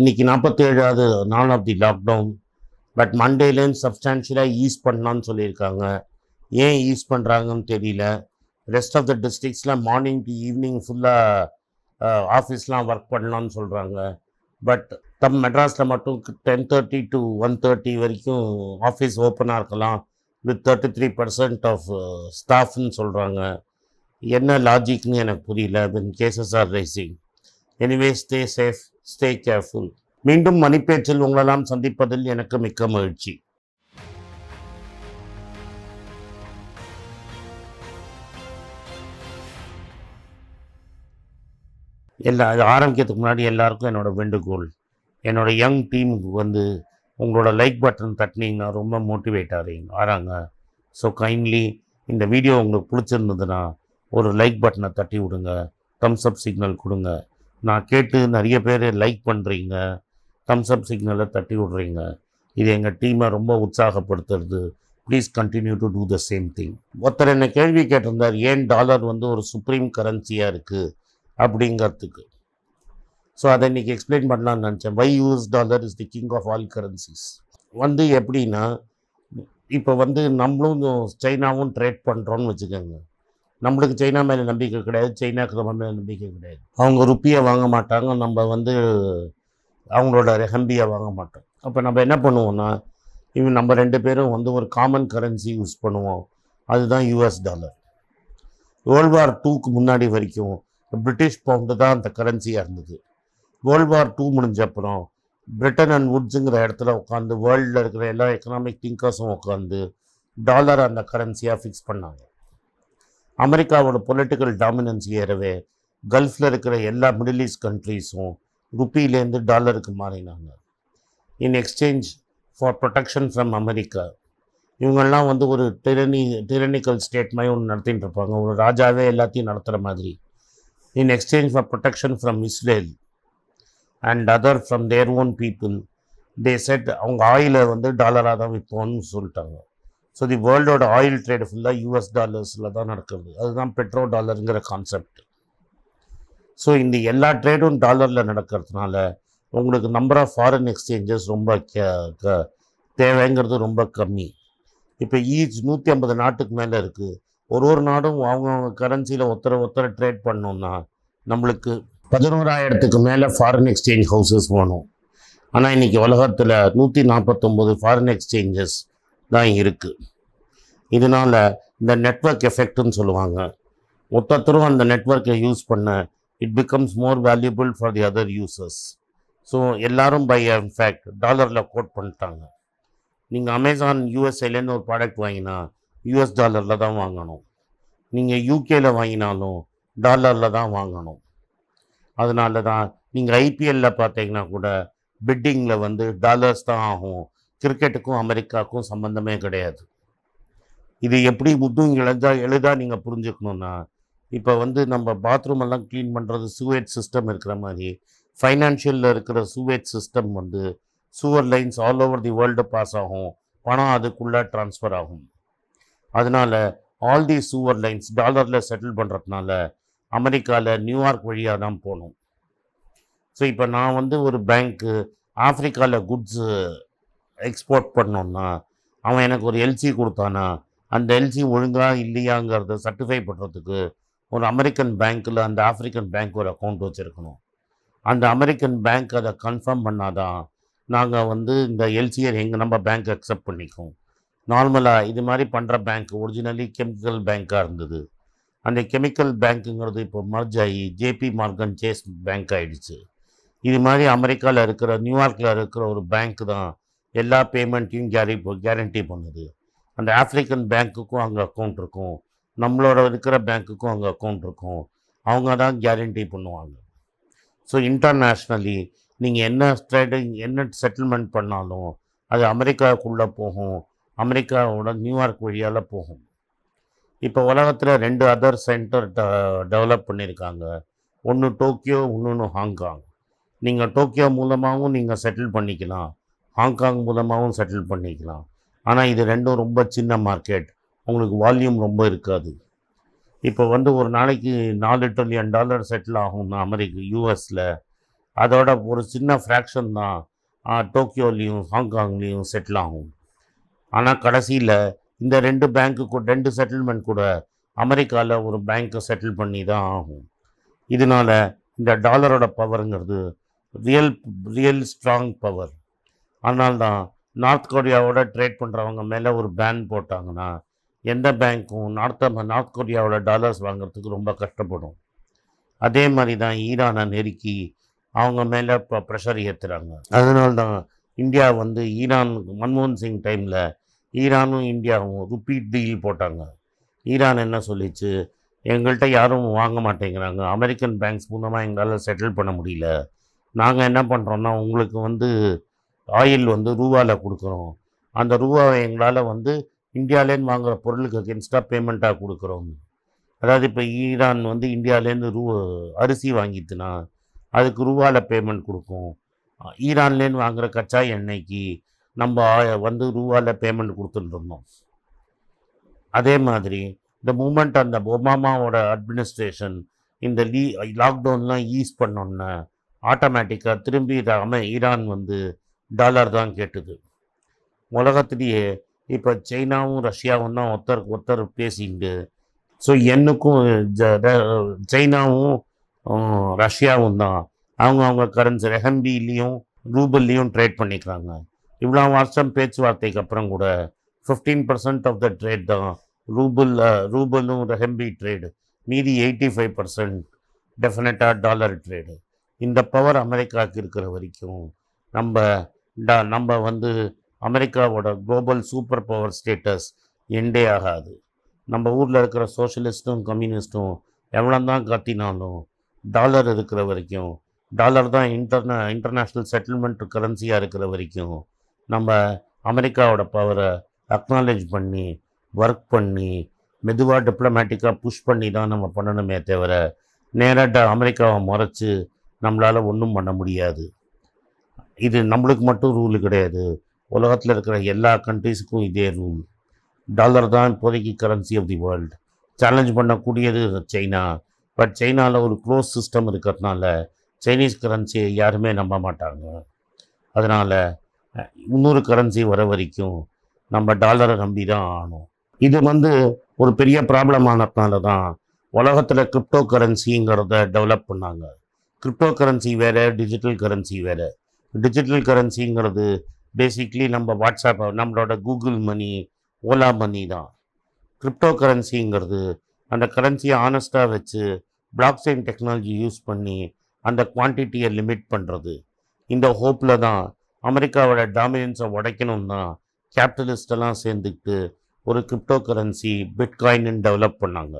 இன்னைக்கு நாற்பத்தேழாவது நாள் ஆஃப் தி லாக்டவுன் பட் மண்டேலேருந்து சப்ஸ்டான்ஷியலாக ஈஸ் பண்ணலான்னு சொல்லியிருக்காங்க ஏன் ஈஸ் பண்ணுறாங்கன்னு தெரியல ரெஸ்ட் ஆஃப் த டிஸ்ட்ரிக்ஸில் மார்னிங் டு ஈவினிங் ஃபுல்லாக ஆஃபீஸ்லாம் ஒர்க் பண்ணலான்னு சொல்கிறாங்க பட் தம் மெட்ராஸில் மட்டும் ten thirty to one thirty வரைக்கும் ஆஃபீஸ் ஓப்பனாக இருக்கலாம் with thirty three percent of ஸ்டாஃப்னு சொல்கிறாங்க என்ன லாஜிக்னு எனக்கு புரியல when cases are rising anyway stay safe stay careful மீண்டும் மணிப்பேச்சில் உங்களெல்லாம் சந்திப்பதில் எனக்கு மிக்க மகிழ்ச்சி எல்லா இது ஆரம்பிக்கிறதுக்கு முன்னாடி எல்லாருக்கும் என்னோடய வேண்டுகோள் என்னோடய யங் டீமுக்கு வந்து உங்களோட லைக் பட்டன் தட்டினீங்கன்னா ரொம்ப மோட்டிவேட் ஆகிறீங்க ஆறாங்க ஸோ கைண்ட்லி இந்த வீடியோ உங்களுக்கு பிடிச்சிருந்ததுன்னா ஒரு லைக் பட்டனை தட்டி விடுங்க தம்ஸ் அப் சிக்னல் கொடுங்க நான் கேட்டு நிறைய பேர் லைக் பண்ணுறீங்க தம்ஸ்அப் சிக்னலை தட்டி விடுறீங்க இது எங்கள் டீமை ரொம்ப உற்சாகப்படுத்துறது please continue to do the same thing ஒருத்தர் என்னை கேள்வி கேட்டிருந்தார் ஏன் டாலர் வந்து ஒரு சுப்ரீம் கரன்சியாக இருக்குது அப்படிங்கிறதுக்கு ஸோ அதை இன்றைக்கி எக்ஸ்பிளைன் பண்ணலான்னு நினச்சேன் why US dollar is the king of all currencies வந்து எப்படின்னா இப்போ வந்து நம்மளும் சைனாவும் ட்ரேட் பண்ணுறோன்னு வச்சுக்கோங்க நம்மளுக்கு சைனா மேலே நம்பிக்கை கிடையாது சைனாக்கு நம்ம மேலே நம்பிக்கை கிடையாது அவங்க ருப்பியை வாங்க மாட்டாங்க நம்ம வந்து அவங்களோட ரெஹம்பியை வாங்க மாட்டோம் அப்போ நம்ம என்ன பண்ணுவோம்னா இவன் நம்ம ரெண்டு பேரும் வந்து ஒரு காமன் கரன்சி யூஸ் பண்ணுவோம் அதுதான் யூஎஸ் டாலர் வேர்ல்டு வார் டூக்கு முன்னாடி வரைக்கும் பிரிட்டிஷ் பவுண்டு தான் அந்த கரன்சியாக இருந்தது வேர்ல்டு வார் டூ முடிஞ்ச அப்புறம் பிரிட்டன் அண்ட் வுட்ஸுங்கிற இடத்துல உட்காந்து வேர்ல்டில் இருக்கிற எல்லா எக்கனாமிக் திங்கர்ஸும் உட்காந்து டாலர் அந்த கரன்சியாக ஃபிக்ஸ் பண்ணாங்க அமெரிக்காவோட பொலிட்டிக்கல் டாமினன்ஸ் ஏறவே கல்ஃபில் இருக்கிற எல்லா மிடில் ஈஸ்ட் கண்ட்ரீஸும் ருப்பிலேருந்து டாலருக்கு மாறினாங்க in exchange for protection from America இவங்கெல்லாம் வந்து ஒரு டிரனி டிரனிக்கல் ஸ்டேட் மாதிரி ஒன்று நடத்திட்டு இருப்பாங்க ஒரு ராஜாவே எல்லாத்தையும் நடத்துகிற மாதிரி in exchange for protection from Israel and other from their own people they set அவங்க ஆயிலை வந்து டாலராக தான் விற்போம்னு சொல்லிட்டாங்க ஸோ தி வேர்ல்டோட ஆயில் ட்ரேடு ஃபுல்லாக யூஎஸ் டாலர்ஸில் தான் நடக்கிறது அதுதான் பெட்ரோ டாலருங்கிற கான்செப்ட் ஸோ இந்த எல்லா ட்ரேடும் டாலரில் நடக்கிறதுனால உங்களுக்கு நம்பர் ஆஃப் ஃபாரின் எக்ஸ்சேஞ்சஸ் ரொம்ப தேவைங்கிறது ரொம்ப கம்மி இப்போ ஈச் நூற்றி ஐம்பது நாட்டுக்கு மேலே இருக்குது ஒரு ஒரு நாடும் அவங்கவுங்க கரன்சியில் ஒருத்தரை ஒருத்தரை ட்ரேட் பண்ணோன்னா நம்மளுக்கு பதினோராயிரத்துக்கு மேலே ஃபாரின் எக்ஸ்சேஞ்ச் ஹவுசஸ் வேணும் ஆனால் இன்றைக்கி உலகத்தில் நூற்றி நாற்பத்தொம்போது ஃபாரின் எக்ஸ்சேஞ்சஸ் தான் இருக்குது இதனால் இந்த நெட்ஒர்க் எஃபெக்ட்னு சொல்லுவாங்க மொத்தத்தரும் அந்த நெட்ஒர்க்கை யூஸ் பண்ண it becomes more valuable for the other users so எல்லாரும் பை இன்ஃபேக்ட் டாலரில் கோட் பண்ணிட்டாங்க நீங்கள் அமேசான் யூஎஸ்ஏலேருந்து ஒரு ப்ராடக்ட் வாங்கினா யூஎஸ் டாலரில் தான் வாங்கணும் நீங்கள் யூகேயில் வாங்கினாலும் டாலரில் தான் வாங்கணும் அதனால தான் நீங்கள் ஐபிஎல்லில் பார்த்தீங்கன்னா கூட பிட்டிங்கில் வந்து டாலர்ஸ் தான் ஆகும் கிரிக்கெட்டுக்கும் அமெரிக்காவுக்கும் சம்மந்தமே கிடையாது இது எப்படி முதும் இழந்தால் எழுதா நீங்கள் புரிஞ்சுக்கணுன்னா இப்போ வந்து நம்ம பாத்ரூம் எல்லாம் க்ளீன் பண்ணுறது சூவேஜ் சிஸ்டம் இருக்கிற மாதிரி ஃபைனான்ஷியலில் இருக்கிற சூவேஜ் சிஸ்டம் வந்து sewer lines all over the world pass ஆகும் பணம் அதுக்குள்ளே ட்ரான்ஸ்ஃபர் ஆகும் அதனால் ஆல் தி சூவர் லைன்ஸ் டாலரில் செட்டில் பண்ணுறதுனால அமெரிக்காவில் நியூயார்க் வழியாக தான் போகணும் ஸோ இப்போ நான் வந்து ஒரு பேங்க்கு ஆஃப்ரிக்காவில் குட்ஸு எக்ஸ்போர்ட் பண்ணோன்னா அவன் எனக்கு ஒரு எல்சி கொடுத்தானா அந்த எல்சி ஒழுங்காக இல்லையாங்கிறத சர்டிஃபை பண்ணுறதுக்கு ஒரு அமெரிக்கன் பேங்க்கில் அந்த ஆஃப்ரிக்கன் பேங்க் ஒரு அக்கௌண்ட் வச்சுருக்கணும் அந்த அமெரிக்கன் பேங்க் அதை கன்ஃபார்ம் பண்ணாதான் நாங்கள் வந்து இந்த எல்சிஆர் எங்கள் நம்ம பேங்க் அக்செப்ட் பண்ணிக்கும் நார்மலாக இது மாதிரி பண்ணுற பேங்க் ஒரிஜினலி கெமிக்கல் பேங்க்காக இருந்தது அந்த கெமிக்கல் பேங்க்குங்கிறது இப்போ மர்ஜ் ஆகி ஜேபி மார்கன் சேஸ் பேங்க் ஆகிடுச்சு இது மாதிரி அமெரிக்காவில் இருக்கிற நியூயார்க்கில் இருக்கிற ஒரு பேங்க் தான் எல்லா பேமெண்ட்டையும் கேரி கேரண்டி பண்ணுது அந்த ஆஃப்ரிக்கன் பேங்க்குக்கும் அங்கே அக்கௌண்ட் இருக்கும் நம்மளோட இருக்கிற பேங்க்குக்கும் அங்கே அக்கௌண்ட் இருக்கும் அவங்க தான் கேரண்டி பண்ணுவாங்க ஸோ இன்டர்நேஷ்னலி நீங்கள் என்ன ட்ரேடிங் என்ன செட்டில்மெண்ட் பண்ணாலும் அது அமெரிக்காவுக்குள்ளே போகும் அமெரிக்காவோட நியூயார்க் வழியால் போகும் இப்போ உலகத்தில் ரெண்டு அதர் சென்டர் ட டெவலப் பண்ணியிருக்காங்க ஒன்று டோக்கியோ இன்னொன்று ஹாங்காங் நீங்கள் டோக்கியோ மூலமாகவும் நீங்கள் செட்டில் பண்ணிக்கலாம் ஹாங்காங் மூலமாகவும் செட்டில் பண்ணிக்கலாம் ஆனால் இது ரெண்டும் ரொம்ப சின்ன மார்க்கெட் உங்களுக்கு வால்யூம் ரொம்ப இருக்காது இப்போ வந்து ஒரு நாளைக்கு நாலு ட்ரில்லியன் டாலர் செட்டில் ஆகும்னா அமெரிக்க யூஎஸில் அதோட ஒரு சின்ன ஃப்ராக்ஷன் தான் டோக்கியோலேயும் ஹாங்காங்லேயும் செட்டில் ஆகும் ஆனால் கடைசியில் இந்த ரெண்டு பேங்க்கு ரெண்டு செட்டில்மெண்ட் கூட அமெரிக்காவில் ஒரு பேங்க்கு செட்டில் பண்ணி தான் ஆகும் இதனால் இந்த டாலரோட பவருங்கிறது ரியல் ரியல் ஸ்ட்ராங் பவர் ஆனால் தான் நார்த் கொரியாவோட ட்ரேட் பண்ணுறவங்க மேலே ஒரு பேன் போட்டாங்கன்னா எந்த பேங்க்கும் நார்த் நார்த் கொரியாவோட டாலர்ஸ் வாங்குறதுக்கு ரொம்ப கஷ்டப்படும் அதே மாதிரி தான் ஈரானை நெருக்கி அவங்க மேலே இப்போ ப்ரெஷர் ஏற்றுறாங்க அதனால தான் இந்தியா வந்து ஈரான் மன்மோகன் சிங் டைமில் ஈரானும் இந்தியாவும் ரிப்பீட் டீல் போட்டாங்க ஈரான் என்ன சொல்லிச்சு எங்கள்கிட்ட யாரும் வாங்க மாட்டேங்கிறாங்க அமெரிக்கன் பேங்க்ஸ் மூலமாக எங்களால் செட்டில் பண்ண முடியல நாங்கள் என்ன பண்ணுறோன்னா உங்களுக்கு வந்து ஆயில் வந்து ரூபாவில் கொடுக்குறோம் அந்த ரூபாவை எங்களால் வந்து இந்தியாவிலேருந்து வாங்குகிற பொருளுக்கு அகேன்ஸ்டாக பேமெண்ட்டாக கொடுக்குறோம் அதாவது இப்போ ஈரான் வந்து இந்தியாவிலேருந்து ரூ அரிசி வாங்கிட்டுனா அதுக்கு ரூபாவில் பேமெண்ட் கொடுக்கும் ஈரான்லேருந்து வாங்குகிற கச்சா எண்ணெய்க்கு நம்ம வந்து ரூபாவில் பேமெண்ட் கொடுத்துட்டுருந்தோம் அதே மாதிரி இந்த மூமெண்ட் அந்த ஒபாமாவோட அட்மினிஸ்ட்ரேஷன் இந்த லீ லாக்டவுன்லாம் ஈஸ் பண்ணோன்னே ஆட்டோமேட்டிக்காக திரும்பி அமை ஈரான் வந்து டாலர் தான் கேட்டது உலகத்திலேயே இப்போ சைனாவும் ரஷ்யாவும் தான் ஒருத்தருக்கு ஒருத்தர் பேசிட்டு ஸோ என்னுக்கும் சைனாவும் ரஷ்யாவும் தான் அவங்க அவங்க கரன்சி ரெஹம்பிலையும் ரூபல்லையும் ட்ரேட் பண்ணிக்கிறாங்க இவ்வளோ வருஷம் பேச்சுவார்த்தைக்கு அப்புறம் கூட fifteen percent of the trade தான் ரூபல் ரூபலும் ரெஹம்பி ட்ரேடு மீதி எயிட்டி ஃபைவ் பர்சன்ட் டெஃபினட்டாக டாலர் ட்ரேடு இந்த பவர் அமெரிக்காவுக்கு இருக்கிற வரைக்கும் நம்ம நம்ம வந்து அமெரிக்காவோட குளோபல் சூப்பர் பவர் ஸ்டேட்டஸ் எண்டே ஆகாது நம்ம ஊரில் இருக்கிற சோஷியலிஸ்ட்டும் கம்யூனிஸ்ட்டும் எவ்வளோ தான் கத்தினாலும் டாலர் இருக்கிற வரைக்கும் டாலர் தான் இன்டர்ன இன்டர்நேஷ்னல் செட்டில்மெண்ட் கரன்சியாக இருக்கிற வரைக்கும் நம்ம அமெரிக்காவோட பவரை அக்னாலேஜ் பண்ணி ஒர்க் பண்ணி மெதுவாக டிப்ளமேட்டிக்காக புஷ் பண்ணி தான் நம்ம பண்ணணுமே தவிர நேராக அமெரிக்காவை முறைச்சி நம்மளால் ஒன்றும் பண்ண முடியாது இது நம்மளுக்கு மட்டும் ரூல் கிடையாது உலகத்தில் இருக்கிற எல்லா கண்ட்ரீஸுக்கும் இதே ரூல் டாலர் தான் இப்போதைக்கு currency of the world challenge பண்ணக்கூடியது சைனா பட் சைனாவில் ஒரு க்ளோஸ் சிஸ்டம் இருக்கிறதுனால சைனீஸ் கரன்சியை யாருமே நம்ப மாட்டாங்க அதனால் இன்னொரு கரன்சி வர வரைக்கும் நம்ம டாலரை நம்பி தான் ஆகணும் இது வந்து ஒரு பெரிய ப்ராப்ளம் ஆனதுனால தான் உலகத்தில் கிரிப்டோ கரன்சிங்கிறத டெவலப் பண்ணாங்க கிரிப்டோ கரன்சி வேறு டிஜிட்டல் கரன்சி வேறு டிஜிட்டல் கரன்சிங்கிறது பேசிக்லி நம்ம வாட்ஸ்அப் நம்மளோட கூகுள் மணி ஓலா மணி தான் கிரிப்டோ கரன்சிங்கிறது அந்த கரன்சியை ஆனஸ்டாக வச்சு பிளாக் செயின் டெக்னாலஜி யூஸ் பண்ணி அந்த குவான்டிட்டியை லிமிட் பண்ணுறது இந்த ஹோப்பில் தான் அமெரிக்காவோட டாமினன்ஸை உடைக்கணும்னா கேபிட்டலிஸ்டெல்லாம் சேர்ந்துக்கிட்டு ஒரு கிரிப்டோ கரன்சி பிட்காயின்னு டெவலப் பண்ணாங்க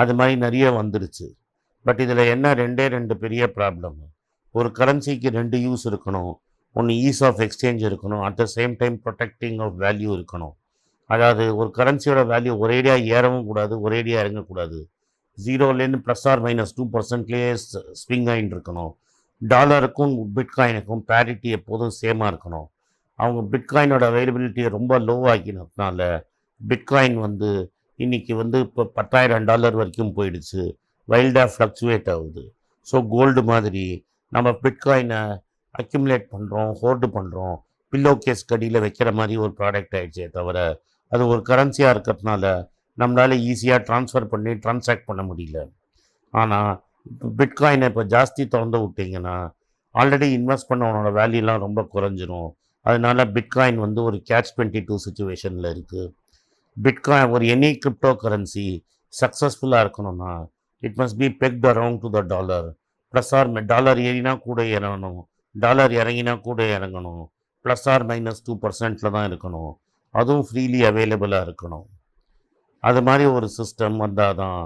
அது மாதிரி நிறைய வந்துருச்சு பட் இதில் என்ன ரெண்டே ரெண்டு பெரிய ப்ராப்ளம் ஒரு கரன்சிக்கு ரெண்டு யூஸ் இருக்கணும் ஒன்று ஈஸ் ஆஃப் எக்ஸ்சேஞ்ச் இருக்கணும் at the same time protecting of value இருக்கணும் அதாவது ஒரு கரன்சியோட வேல்யூ ஒரேடியாக ஏறவும் கூடாது ஒரேடியாக இறங்கக்கூடாது ஜீரோலேருந்து ப்ளஸ் ஆர் மைனஸ் டூ பர்சன்ட்லேயே ஸ்விங் ஆகிட்டு இருக்கணும் டாலருக்கும் பிட்காயினுக்கும் பேரிட்டி எப்போதும் சேமாக இருக்கணும் அவங்க பிட்காயினோட அவைலபிலிட்டியை ரொம்ப லோவாக்கினதுனால பிட்காயின் வந்து இன்றைக்கி வந்து இப்போ பத்தாயிரம் டாலர் வரைக்கும் போயிடுச்சு வைல்டாக ஃப்ளக்சுவேட் ஆகுது ஸோ கோல்டு மாதிரி நம்ம பிட்காயினை அக்யூமுலேட் பண்ணுறோம் ஹோர்டு பண்ணுறோம் பில்லோ கேஸ் கடியில் வைக்கிற மாதிரி ஒரு ப்ராடக்ட் ஆகிடுச்சே தவிர அது ஒரு கரன்சியாக இருக்கிறதுனால நம்மளால் ஈஸியாக ட்ரான்ஸ்ஃபர் பண்ணி ட்ரான்ஸாக்ட் பண்ண முடியல ஆனால் இப்போ பிட்காயினை இப்போ ஜாஸ்தி திறந்து விட்டிங்கன்னா ஆல்ரெடி இன்வெஸ்ட் பண்ணவனோட வேல்யூலாம் ரொம்ப குறைஞ்சிரும் அதனால பிட்காயின் வந்து ஒரு கேட்ச் டுவெண்ட்டி டூ சுச்சுவேஷனில் இருக்குது பிட்காயின் ஒரு எனி கிரிப்டோ கரன்சி சக்ஸஸ்ஃபுல்லாக இருக்கணும்னா it must be pegged around to the dollar plus or dollar ஏறினா கூட இறங்கணும் டாலர் இறங்கினா கூட இறங்கணும் ப்ளஸ் ஆர் மைனஸ் டூ பர்சன்ட்டில் தான் இருக்கணும் அதுவும் ஃப்ரீலி அவைலபிளாக இருக்கணும் அது மாதிரி ஒரு சிஸ்டம் வந்தால் தான்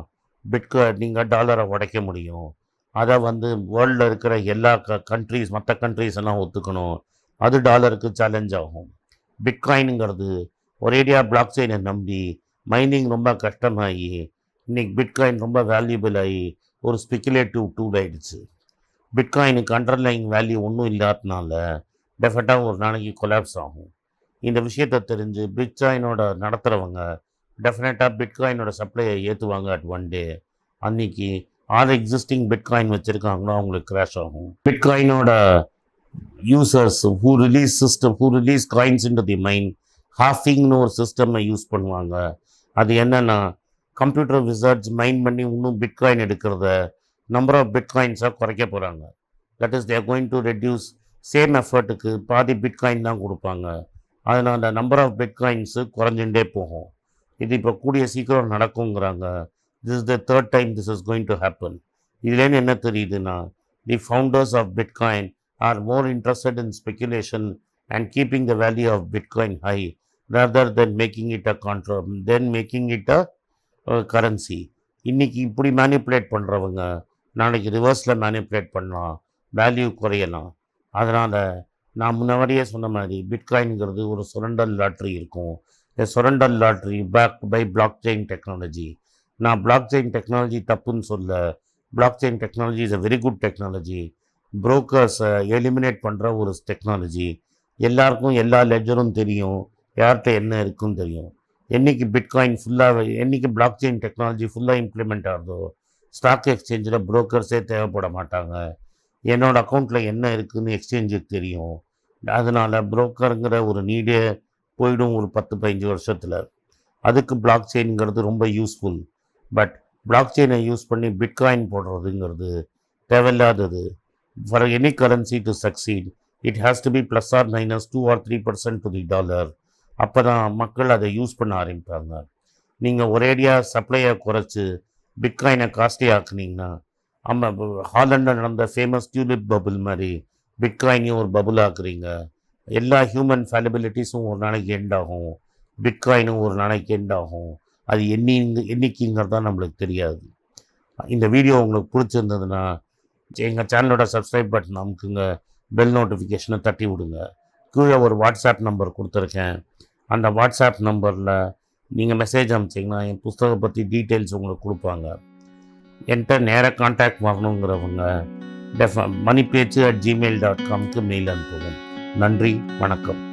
பிட்கோ நீங்கள் டாலரை உடைக்க முடியும் அதை வந்து வேர்ல்டில் இருக்கிற எல்லா க கண்ட்ரிஸ் மற்ற கண்ட்ரிஸ் எல்லாம் ஒத்துக்கணும் அது டாலருக்கு சேலஞ்ச் ஆகும் பிட்காயினுங்கிறது ஒரேடியாக பிளாக் செயினை நம்பி மைனிங் ரொம்ப கஷ்டமாகி இன்றைக்கி பிட்காயின் ரொம்ப வேல்யூபிள் ஆகி ஒரு ஸ்பெக்குலேட்டிவ் டூல் ஆகிடுச்சு பிட்காயினுக்கு அண்டர்லைங் வேல்யூ ஒன்றும் இல்லாததுனால டெஃபட்டாக ஒரு நாளைக்கு கொலாப்ஸ் ஆகும் இந்த விஷயத்தை தெரிஞ்சு பிட்காயினோட நடத்துகிறவங்க டெஃபினட்டாக பிட்காயினோட சப்ளையை ஏற்றுவாங்க அட் ஒன் டே அன்னைக்கு ஆல் எக்ஸிஸ்டிங் பிட்காயின் வச்சுருக்காங்களோ அவங்களுக்கு கிராஷ் ஆகும் பிட்காயினோட users who release system who release coins in the mind ஹாஃபிங்னு ஒரு சிஸ்டம் யூஸ் பண்ணுவாங்க அது என்னென்னா கம்ப்யூட்டர் விசார்ட்ஸ் மைண்ட் பண்ணி இன்னும் பிட்காயின் எடுக்கிறத நம்பர் ஆஃப் பிட்காயின்ஸாக குறைக்க போகிறாங்க that is there going to reduce same எஃபர்ட்டுக்கு பாதி பிட்காயின் தான் கொடுப்பாங்க அதனால் அந்த நம்பர் ஆஃப் பிட்காயின்ஸு குறைஞ்சுட்டே போகும் இது இப்போ கூடிய சீக்கிரம் நடக்குங்கிறாங்க this is the third time this is going to happen இதுலேருந்து என்ன தெரியுதுன்னா the founders of bitcoin are more interested in speculation and keeping the value of bitcoin high rather than making it a கான்ட்ரோ than making it a currency இன்றைக்கி இப்படி manipulate பண்ணுறவங்க நாளைக்கு ரிவர்ஸில் manipulate பண்ணலாம் வேல்யூ குறையலாம் அதனால் நான் முன்னாடியே சொன்ன மாதிரி பிட்காயின்ங்கிறது ஒரு சுரண்டல் லாட்ரி இருக்கும் இந்த சுரண்டல் lottery pack by block chain technology நான் பிளாக் செயின் டெக்னாலஜி தப்புன்னு சொல்ல block chain technology is a very good technology புரோக்கர்ஸை எலிமினேட் பண்ணுற ஒரு டெக்னாலஜி எல்லாருக்கும் எல்லா லெஜரும் தெரியும் யார்கிட்ட என்ன இருக்குன்னு தெரியும் என்றைக்கு பிட்காயின் ஃபுல்லாக என்றைக்கு பிளாக் செயின் டெக்னாலஜி ஃபுல்லாக இம்ப்ளிமெண்ட் ஆகுதோ ஸ்டாக் எக்ஸ்சேஞ்சில் புரோக்கர்ஸே தேவைப்பட மாட்டாங்க என்னோடய அக்கௌண்ட்டில் என்ன இருக்குதுன்னு எக்ஸ்சேஞ்சுக்கு தெரியும் அதனால் புரோக்கருங்கிற ஒரு நீடே போயிடும் ஒரு பத்து பதினஞ்சு வருஷத்தில் அதுக்கு பிளாக் செயின்ங்கிறது ரொம்ப யூஸ்ஃபுல் பட் பிளாக் செயினை யூஸ் பண்ணி பிட்காயின் போடுறதுங்கிறது தேவையில்லாதது for any currency to succeed it has to be plus or minus two or three percent to the dollar அப்போ தான் மக்கள் அதை யூஸ் பண்ண ஆரம்பிப்பாங்க நீங்கள் ஒரேடியாக சப்ளையை குறைச்சி பிட்காயினை காஸ்ட்லி ஆக்குனீங்கன்னா ஆமாம் ஹாலண்டில் நடந்த ஃபேமஸ் டியூலிப் பபுள் மாதிரி பிட்காயினையும் ஒரு பபுள் ஆக்குறீங்க எல்லா ஹியூமன் ஃபேலிபிலிட்டிஸும் ஒரு நாளைக்கு எண்ட் ஆகும் பிட்காயினும் ஒரு நாளைக்கு எண்ட் ஆகும் அது என்னிக்கிங்கிறது தான் நம்மளுக்கு தெரியாது இந்த வீடியோ உங்களுக்கு பிடிச்சிருந்ததுன்னா எங்கள் சேனலோட சப்ஸ்கிரைப் பட்டன் அமுக்குங்க பெல் நோட்டிஃபிகேஷனை தட்டி விடுங்க கீழே ஒரு வாட்ஸ்அப் நம்பர் கொடுத்துருக்கேன் அந்த வாட்ஸ்அப் நம்பரில் நீங்கள் மெசேஜ் அமைச்சிங்கன்னா என் புஸ்தகம் பற்றி டீட்டெயில்ஸ் உங்களுக்கு கொடுப்பாங்க என்கிட்ட நேராக காண்டாக்ட் வரணுங்கிறவங்க டெஃப மணி பேச்சு அட் ஜிமெயில் டாட் காம்க்கு மெயில் அனுப்புவோம் நன்றி வணக்கம்